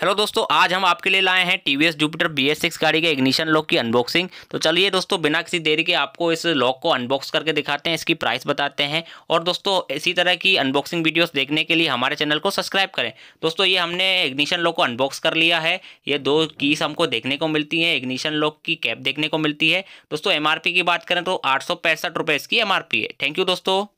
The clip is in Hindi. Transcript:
हेलो दोस्तों आज हम आपके लिए लाए हैं T V S Jupiter B S six गाड़ी के इग्निशन लॉक की अनबॉक्सिंग तो चलिए दोस्तों बिना किसी देरी के आपको इस लॉक को अनबॉक्स करके दिखाते हैं इसकी प्राइस बताते हैं और दोस्तों इसी तरह की अनबॉक्सिंग वीडियोस देखने के लिए हमारे चैनल को सब्सक्राइब करें दोस्तों ये हमने इग्निशन लॉक को अनबॉक्स कर लिया है ये दो कीस हमको देखने को मिलती है इग्निशन लॉक की कैप देखने को मिलती है दोस्तों एम की बात करें तो आठ सौ पैंसठ इसकी एम है थैंक यू दोस्तों